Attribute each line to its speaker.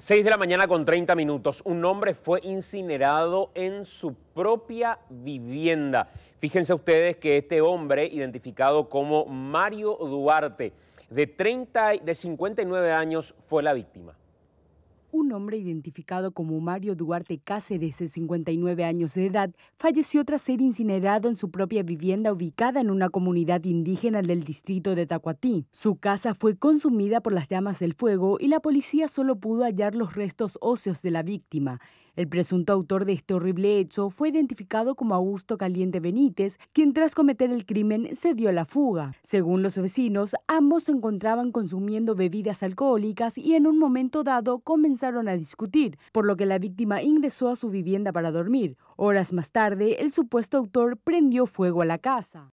Speaker 1: 6 de la mañana con 30 minutos. Un hombre fue incinerado en su propia vivienda. Fíjense ustedes que este hombre, identificado como Mario Duarte, de, 30, de 59 años, fue la víctima
Speaker 2: hombre identificado como Mario Duarte Cáceres, de 59 años de edad, falleció tras ser incinerado en su propia vivienda ubicada en una comunidad indígena del distrito de Tacuatí. Su casa fue consumida por las llamas del fuego y la policía solo pudo hallar los restos óseos de la víctima. El presunto autor de este horrible hecho fue identificado como Augusto Caliente Benítez, quien tras cometer el crimen se dio a la fuga. Según los vecinos, ambos se encontraban consumiendo bebidas alcohólicas y en un momento dado comenzaron a discutir, por lo que la víctima ingresó a su vivienda para dormir. Horas más tarde, el supuesto autor prendió fuego a la casa.